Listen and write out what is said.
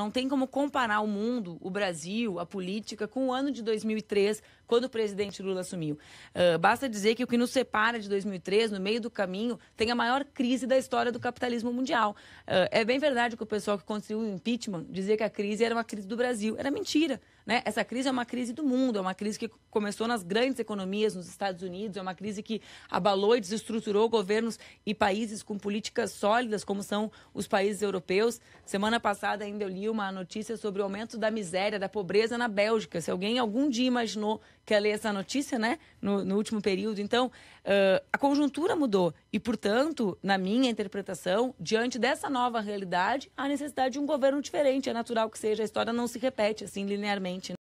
Não tem como comparar o mundo, o Brasil, a política com o ano de 2003, quando o presidente Lula assumiu. Uh, basta dizer que o que nos separa de 2003, no meio do caminho, tem a maior crise da história do capitalismo mundial. Uh, é bem verdade que o pessoal que construiu o impeachment dizia que a crise era uma crise do Brasil. Era mentira. Né? Essa crise é uma crise do mundo, é uma crise que começou nas grandes economias, nos Estados Unidos, é uma crise que abalou e desestruturou governos e países com políticas sólidas, como são os países europeus. Semana passada ainda eu li uma notícia sobre o aumento da miséria, da pobreza na Bélgica. Se alguém algum dia imaginou que ia ler essa notícia, né, no, no último período. Então, uh, a conjuntura mudou. E, portanto, na minha interpretação, diante dessa nova realidade, há necessidade de um governo diferente. É natural que seja. A história não se repete assim linearmente.